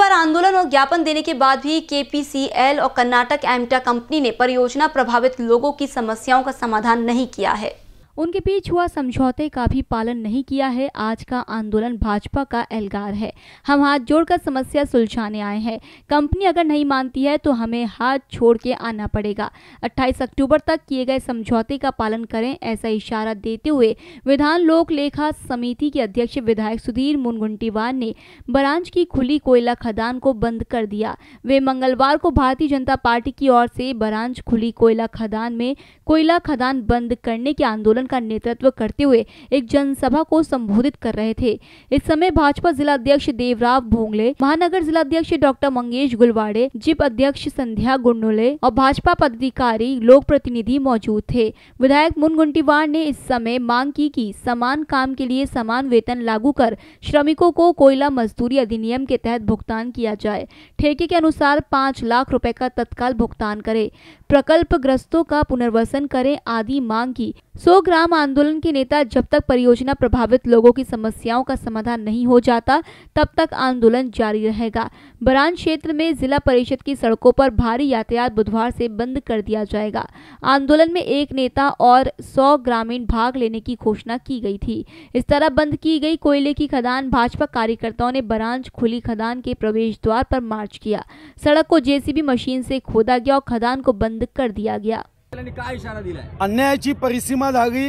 बार आंदोलन और ज्ञापन देने के बाद भी केपीसीएल और कर्नाटक एमटा कंपनी ने परियोजना प्रभावित लोगों की समस्याओं का समाधान नहीं किया है उनके बीच हुआ समझौते का भी पालन नहीं किया है आज का आंदोलन भाजपा का एहलगार है हम हाथ जोड़कर समस्या सुलझाने आए हैं कंपनी अगर नहीं मानती है तो हमें हाथ छोड़ के आना पड़ेगा 28 अक्टूबर तक किए गए समझौते का पालन करें ऐसा इशारा देते हुए विधान लोक लेखा समिति के अध्यक्ष विधायक सुधीर मुनगुंटीवार ने बरांच की खुली कोयला खदान को बंद कर दिया वे मंगलवार को भारतीय जनता पार्टी की ओर से बरांच खुली कोयला खदान में कोयला खदान बंद करने के आंदोलन आंदोलन का नेतृत्व करते हुए एक जनसभा को संबोधित कर रहे थे इस समय भाजपा जिला अध्यक्ष देवराव भोंगले महानगर जिला अध्यक्ष डॉक्टर मंगेश गुलवाड़े जिप अध्यक्ष संध्या गुंडोले और भाजपा पदाधिकारी लोक प्रतिनिधि मौजूद थे विधायक मुन गुंटीवार ने इस समय मांग की कि समान काम के लिए समान वेतन लागू कर श्रमिकों को कोयला मजदूरी अधिनियम के तहत भुगतान किया जाए ठेके के अनुसार पाँच लाख रुपए का तत्काल भुगतान करे प्रकल्प ग्रस्तों का पुनर्वसन करें आदि मांग की सौ ग्राम आंदोलन के नेता जब तक परियोजना प्रभावित लोगों की समस्याओं का समाधान नहीं हो जाता तब तक आंदोलन जारी रहेगा बरान क्षेत्र में जिला परिषद की सड़कों पर भारी यातायात बुधवार से बंद कर दिया जाएगा आंदोलन में एक नेता और सौ ग्रामीण भाग लेने की घोषणा की गई थी इस तरह बंद की गई कोयले की खदान भाजपा कार्यकर्ताओं ने बरांच खुली खदान के प्रवेश द्वार पर मार्च किया सड़क को जेसीबी मशीन से खोदा गया और खदान को बंद कर दिया गया काय इशारा दिलाय अन्यायाची परिसीमा झाली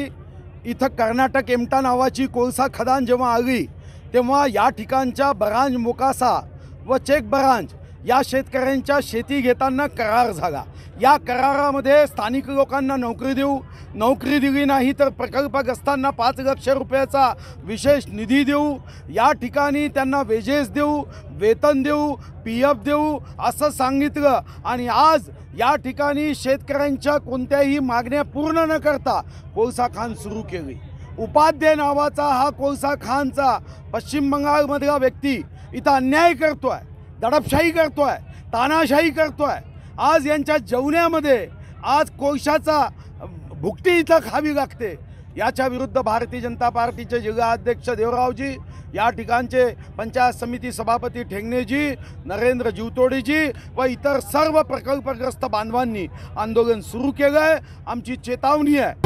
इथं कर्नाटक एमटा नावाची कोळसा खदान जेव्हा आली तेव्हा या ठिकाणच्या बरांज मोकासा व चेक बरांज या शेतकऱ्यांच्या शेती घेताना करार झाला या करारामध्ये स्थानिक लोकांना नोकरी देऊ नोकरी दिली नाही तर प्रकल्पग्रस्तांना पाच लक्ष रुपयाचा विशेष निधी देऊ या ठिकाणी त्यांना वेजेस देऊ वेतन देऊ पी एफ देऊ असं सांगितलं आणि आज या ठिकाणी शेतकऱ्यांच्या कोणत्याही मागण्या पूर्ण न करता कोळसा खान सुरू केली उपाध्याय नावाचा हा कोळसा खानचा पश्चिम बंगालमधला व्यक्ती इथं अन्याय करतो आहे दडपशाही करतो आहे तानाशाही करतो आहे आज यांच्या जेवण्यामध्ये आज कोळशाचा भुकटी इथं खावी लागते याच्या विरुद्ध भारतीय जनता पार्टीचे जिल्हाध्यक्ष देवरावजी या ठिकाणचे पंचायत समिती सभापती ठेंगणेजी नरेंद्र जीवतोडीजी व इतर सर्व प्रकल्पग्रस्त बांधवांनी आंदोलन सुरू केलं आहे आमची चेतावणी आहे